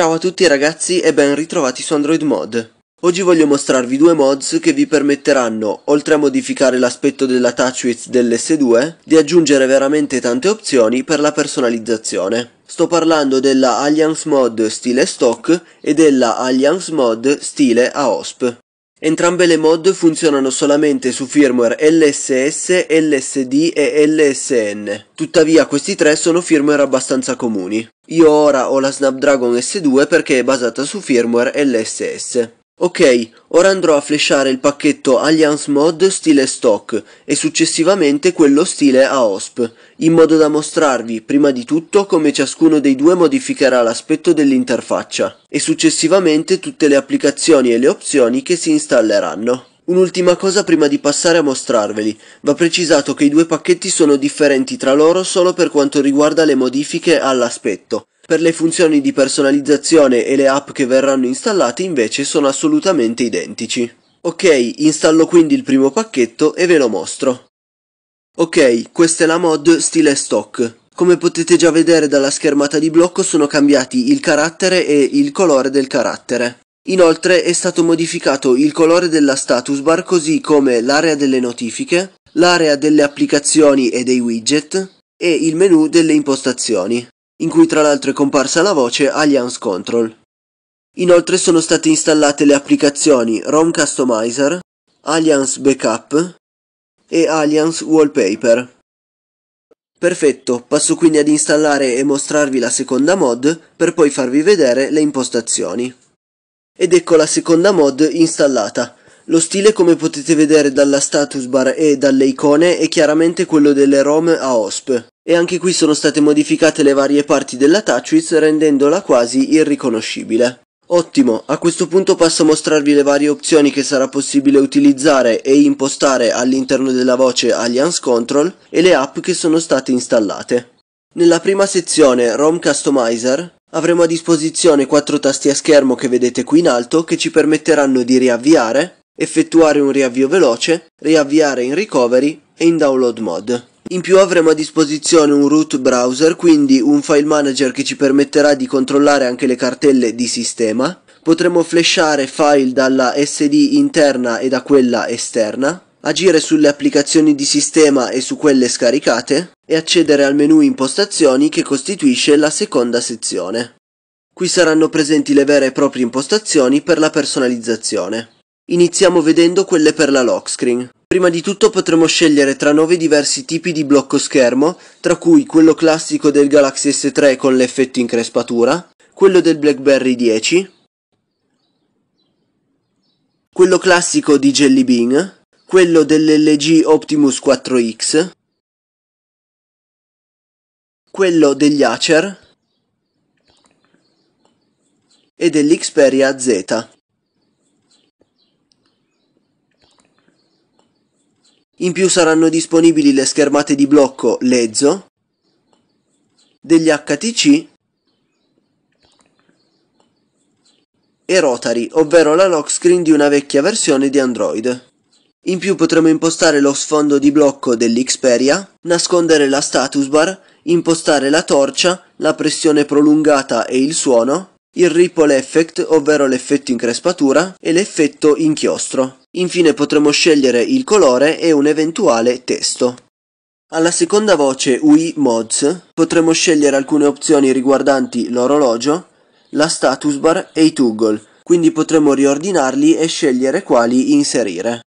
Ciao a tutti ragazzi e ben ritrovati su Android Mod. Oggi voglio mostrarvi due mods che vi permetteranno, oltre a modificare l'aspetto della TouchWiz dell'S2, di aggiungere veramente tante opzioni per la personalizzazione. Sto parlando della Alliance Mod stile Stock e della Alliance Mod stile AOSP. Entrambe le mod funzionano solamente su firmware LSS, LSD e LSN, tuttavia questi tre sono firmware abbastanza comuni. Io ora ho la Snapdragon S2 perché è basata su firmware LSS. Ok, ora andrò a flashare il pacchetto Alliance Mod stile stock e successivamente quello stile AOSP, in modo da mostrarvi prima di tutto come ciascuno dei due modificherà l'aspetto dell'interfaccia e successivamente tutte le applicazioni e le opzioni che si installeranno. Un'ultima cosa prima di passare a mostrarveli, va precisato che i due pacchetti sono differenti tra loro solo per quanto riguarda le modifiche all'aspetto, per le funzioni di personalizzazione e le app che verranno installate invece sono assolutamente identici. Ok, installo quindi il primo pacchetto e ve lo mostro. Ok, questa è la mod stile stock. Come potete già vedere dalla schermata di blocco sono cambiati il carattere e il colore del carattere. Inoltre è stato modificato il colore della status bar così come l'area delle notifiche, l'area delle applicazioni e dei widget e il menu delle impostazioni in cui tra l'altro è comparsa la voce Alliance Control. Inoltre sono state installate le applicazioni ROM Customizer, Alliance Backup e Alliance Wallpaper. Perfetto, passo quindi ad installare e mostrarvi la seconda mod per poi farvi vedere le impostazioni. Ed ecco la seconda mod installata. Lo stile come potete vedere dalla status bar e dalle icone è chiaramente quello delle ROM AOSP e anche qui sono state modificate le varie parti della TouchWiz rendendola quasi irriconoscibile. Ottimo, a questo punto passo a mostrarvi le varie opzioni che sarà possibile utilizzare e impostare all'interno della voce Alliance Control e le app che sono state installate. Nella prima sezione ROM Customizer avremo a disposizione quattro tasti a schermo che vedete qui in alto che ci permetteranno di riavviare, effettuare un riavvio veloce, riavviare in recovery e in download mode. In più avremo a disposizione un root browser, quindi un file manager che ci permetterà di controllare anche le cartelle di sistema. Potremo flashare file dalla SD interna e da quella esterna, agire sulle applicazioni di sistema e su quelle scaricate e accedere al menu impostazioni che costituisce la seconda sezione. Qui saranno presenti le vere e proprie impostazioni per la personalizzazione. Iniziamo vedendo quelle per la lock screen. Prima di tutto potremo scegliere tra 9 diversi tipi di blocco schermo, tra cui quello classico del Galaxy S3 con l'effetto increspatura, quello del BlackBerry 10, quello classico di Jelly Bean, quello dell'LG Optimus 4X, quello degli Acer e dell'Xperia Z. In più saranno disponibili le schermate di blocco Lezzo, degli HTC e Rotary, ovvero la lock screen di una vecchia versione di Android. In più potremo impostare lo sfondo di blocco dell'Xperia, nascondere la status bar, impostare la torcia, la pressione prolungata e il suono, il ripple effect, ovvero l'effetto increspatura, e l'effetto inchiostro. Infine potremo scegliere il colore e un eventuale testo. Alla seconda voce UI Mods potremo scegliere alcune opzioni riguardanti l'orologio, la status bar e i toggle, quindi potremo riordinarli e scegliere quali inserire.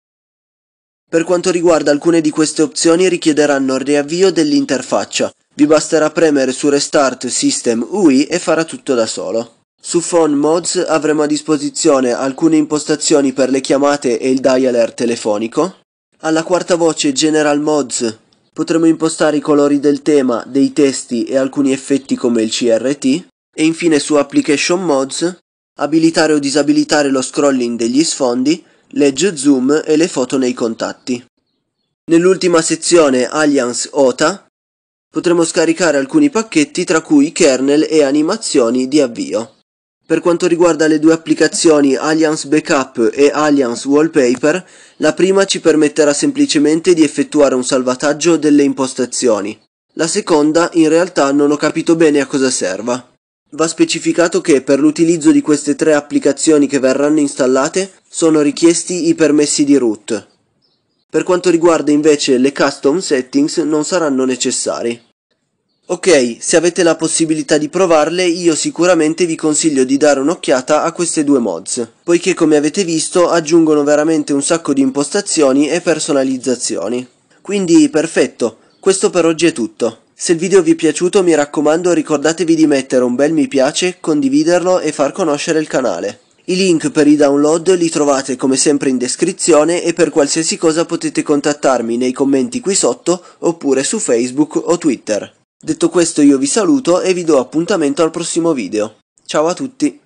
Per quanto riguarda alcune di queste opzioni richiederanno il riavvio dell'interfaccia, vi basterà premere su Restart System UI e farà tutto da solo. Su Phone Mods avremo a disposizione alcune impostazioni per le chiamate e il dialer telefonico. Alla quarta voce General Mods potremo impostare i colori del tema, dei testi e alcuni effetti come il CRT. E infine su Application Mods abilitare o disabilitare lo scrolling degli sfondi, legge zoom e le foto nei contatti. Nell'ultima sezione Alliance OTA potremo scaricare alcuni pacchetti tra cui kernel e animazioni di avvio. Per quanto riguarda le due applicazioni Alliance Backup e Alliance Wallpaper, la prima ci permetterà semplicemente di effettuare un salvataggio delle impostazioni. La seconda in realtà non ho capito bene a cosa serva. Va specificato che per l'utilizzo di queste tre applicazioni che verranno installate sono richiesti i permessi di root. Per quanto riguarda invece le custom settings non saranno necessari. Ok, se avete la possibilità di provarle, io sicuramente vi consiglio di dare un'occhiata a queste due mods, poiché come avete visto aggiungono veramente un sacco di impostazioni e personalizzazioni. Quindi perfetto, questo per oggi è tutto. Se il video vi è piaciuto mi raccomando ricordatevi di mettere un bel mi piace, condividerlo e far conoscere il canale. I link per i download li trovate come sempre in descrizione e per qualsiasi cosa potete contattarmi nei commenti qui sotto oppure su Facebook o Twitter. Detto questo io vi saluto e vi do appuntamento al prossimo video. Ciao a tutti!